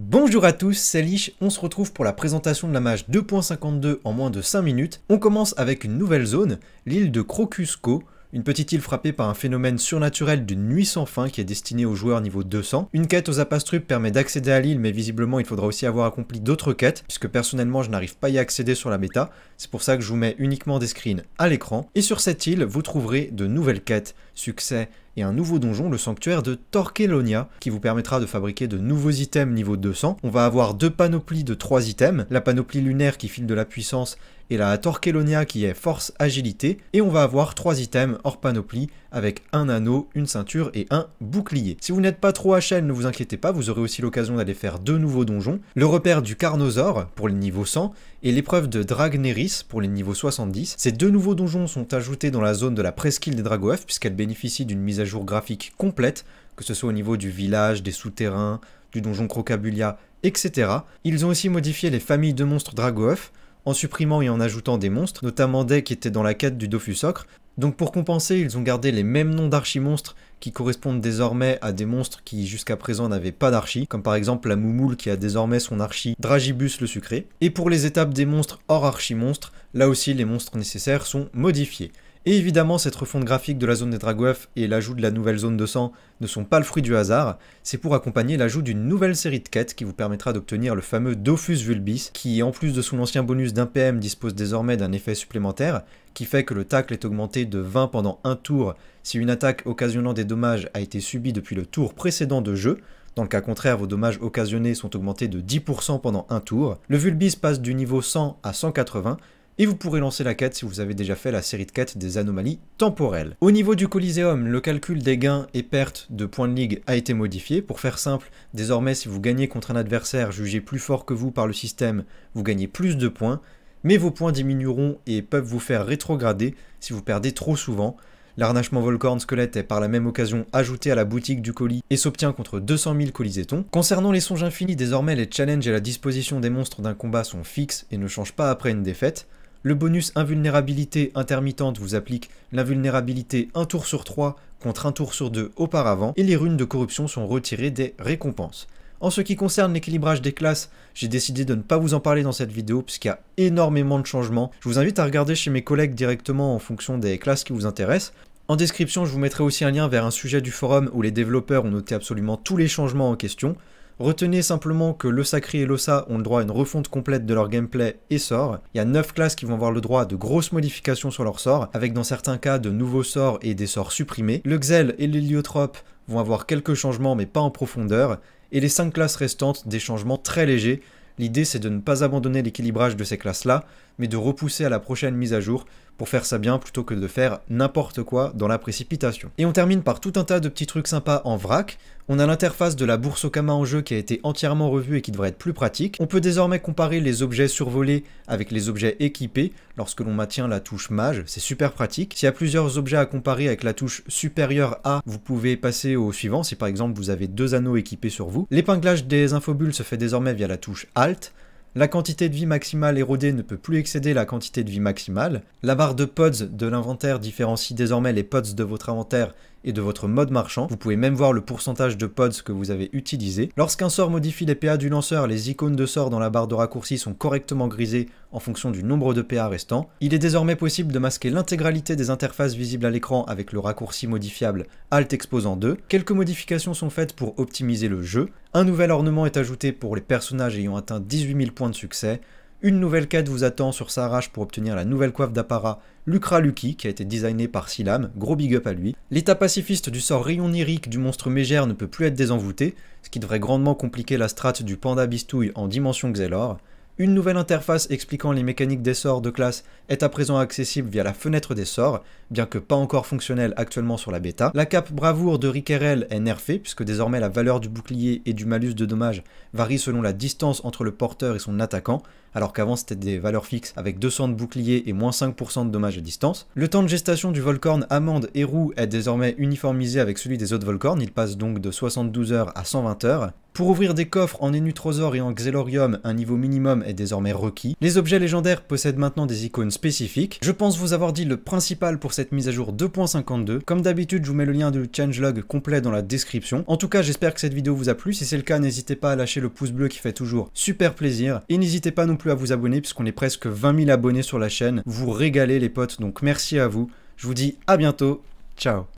Bonjour à tous, c'est Lich, on se retrouve pour la présentation de la mage 2.52 en moins de 5 minutes. On commence avec une nouvelle zone, l'île de Crocusco, une petite île frappée par un phénomène surnaturel d'une nuit sans fin qui est destinée aux joueurs niveau 200. Une quête aux apastrupes permet d'accéder à l'île, mais visiblement il faudra aussi avoir accompli d'autres quêtes, puisque personnellement je n'arrive pas à y accéder sur la bêta, c'est pour ça que je vous mets uniquement des screens à l'écran. Et sur cette île, vous trouverez de nouvelles quêtes, succès, et un nouveau donjon, le sanctuaire de Torkelonia, qui vous permettra de fabriquer de nouveaux items niveau 200. On va avoir deux panoplies de trois items, la panoplie lunaire qui file de la puissance et la Torquelonia qui est force agilité, et on va avoir trois items hors panoplie avec un anneau, une ceinture et un bouclier. Si vous n'êtes pas trop à HL, ne vous inquiétez pas, vous aurez aussi l'occasion d'aller faire deux nouveaux donjons, le repère du Carnosaur pour les niveaux 100 et l'épreuve de Dragneris pour les niveaux 70. Ces deux nouveaux donjons sont ajoutés dans la zone de la presqu'île des Dragoeufs, puisqu'elle bénéficie d'une mise à jour graphique complète, que ce soit au niveau du village, des souterrains, du donjon Crocabulia, etc. Ils ont aussi modifié les familles de monstres Dragoef, en supprimant et en ajoutant des monstres, notamment des qui étaient dans la quête du Dofus Donc pour compenser, ils ont gardé les mêmes noms d'archimonstres qui correspondent désormais à des monstres qui jusqu'à présent n'avaient pas d'archi, comme par exemple la Moumoule qui a désormais son archi Dragibus le sucré. Et pour les étapes des monstres hors archimonstres, là aussi les monstres nécessaires sont modifiés. Et évidemment, cette refonte graphique de la zone des Dragouf et l'ajout de la nouvelle zone de sang ne sont pas le fruit du hasard, c'est pour accompagner l'ajout d'une nouvelle série de quêtes qui vous permettra d'obtenir le fameux Dofus Vulbis, qui en plus de son ancien bonus d'un PM, dispose désormais d'un effet supplémentaire, qui fait que le tacle est augmenté de 20 pendant un tour si une attaque occasionnant des dommages a été subie depuis le tour précédent de jeu, dans le cas contraire, vos dommages occasionnés sont augmentés de 10% pendant un tour. Le Vulbis passe du niveau 100 à 180, et vous pourrez lancer la quête si vous avez déjà fait la série de quêtes des anomalies temporelles. Au niveau du Coliseum, le calcul des gains et pertes de points de ligue a été modifié. Pour faire simple, désormais si vous gagnez contre un adversaire jugé plus fort que vous par le système, vous gagnez plus de points, mais vos points diminueront et peuvent vous faire rétrograder si vous perdez trop souvent. L'arnachement Volcorn Squelette est par la même occasion ajouté à la boutique du colis et s'obtient contre 200 000 colisétons. Concernant les songes infinis, désormais les challenges et la disposition des monstres d'un combat sont fixes et ne changent pas après une défaite. Le bonus invulnérabilité intermittente vous applique l'invulnérabilité 1 tour sur 3 contre 1 tour sur 2 auparavant, et les runes de corruption sont retirées des récompenses. En ce qui concerne l'équilibrage des classes, j'ai décidé de ne pas vous en parler dans cette vidéo puisqu'il y a énormément de changements. Je vous invite à regarder chez mes collègues directement en fonction des classes qui vous intéressent. En description, je vous mettrai aussi un lien vers un sujet du forum où les développeurs ont noté absolument tous les changements en question. Retenez simplement que le Sacré et l'Ossa ont le droit à une refonte complète de leur gameplay et sort. Il y a 9 classes qui vont avoir le droit à de grosses modifications sur leur sort, avec dans certains cas de nouveaux sorts et des sorts supprimés. Le Xel et l'Héliotrope vont avoir quelques changements mais pas en profondeur, et les 5 classes restantes des changements très légers. L'idée c'est de ne pas abandonner l'équilibrage de ces classes-là, mais de repousser à la prochaine mise à jour pour faire ça bien plutôt que de faire n'importe quoi dans la précipitation. Et on termine par tout un tas de petits trucs sympas en vrac. On a l'interface de la bourse Okama en jeu qui a été entièrement revue et qui devrait être plus pratique. On peut désormais comparer les objets survolés avec les objets équipés lorsque l'on maintient la touche mage, c'est super pratique. S'il y a plusieurs objets à comparer avec la touche supérieure A, vous pouvez passer au suivant si par exemple vous avez deux anneaux équipés sur vous. L'épinglage des infobules se fait désormais via la touche Alt, la quantité de vie maximale érodée ne peut plus excéder la quantité de vie maximale, la barre de pods de l'inventaire différencie désormais les pods de votre inventaire et de votre mode marchand. Vous pouvez même voir le pourcentage de pods que vous avez utilisé. Lorsqu'un sort modifie les PA du lanceur, les icônes de sort dans la barre de raccourci sont correctement grisées en fonction du nombre de PA restants. Il est désormais possible de masquer l'intégralité des interfaces visibles à l'écran avec le raccourci modifiable Alt exposant 2. Quelques modifications sont faites pour optimiser le jeu. Un nouvel ornement est ajouté pour les personnages ayant atteint 18 000 points de succès. Une nouvelle quête vous attend sur Sarrache pour obtenir la nouvelle coiffe d'apparat Lucra Lucky, qui a été designée par Silam, gros big up à lui. L'état pacifiste du sort rayon lyrique du monstre mégère ne peut plus être désenvoûté, ce qui devrait grandement compliquer la strate du panda bistouille en dimension Xelor. Une nouvelle interface expliquant les mécaniques des sorts de classe est à présent accessible via la fenêtre des sorts, bien que pas encore fonctionnelle actuellement sur la bêta. La cape bravoure de Rickerel est nerfée, puisque désormais la valeur du bouclier et du malus de dommage varie selon la distance entre le porteur et son attaquant, alors qu'avant c'était des valeurs fixes avec 200 de bouclier et moins 5% de dommages à distance. Le temps de gestation du Volcorn amande et roux est désormais uniformisé avec celui des autres Volcorn, il passe donc de 72 heures à 120 heures. Pour ouvrir des coffres en Enutrosor et en Xelorium, un niveau minimum est désormais requis. Les objets légendaires possèdent maintenant des icônes spécifiques. Je pense vous avoir dit le principal pour cette mise à jour 2.52. Comme d'habitude, je vous mets le lien du changelog complet dans la description. En tout cas, j'espère que cette vidéo vous a plu. Si c'est le cas, n'hésitez pas à lâcher le pouce bleu qui fait toujours super plaisir. Et n'hésitez pas non plus à vous abonner puisqu'on est presque 20 000 abonnés sur la chaîne. Vous régalez les potes, donc merci à vous. Je vous dis à bientôt. Ciao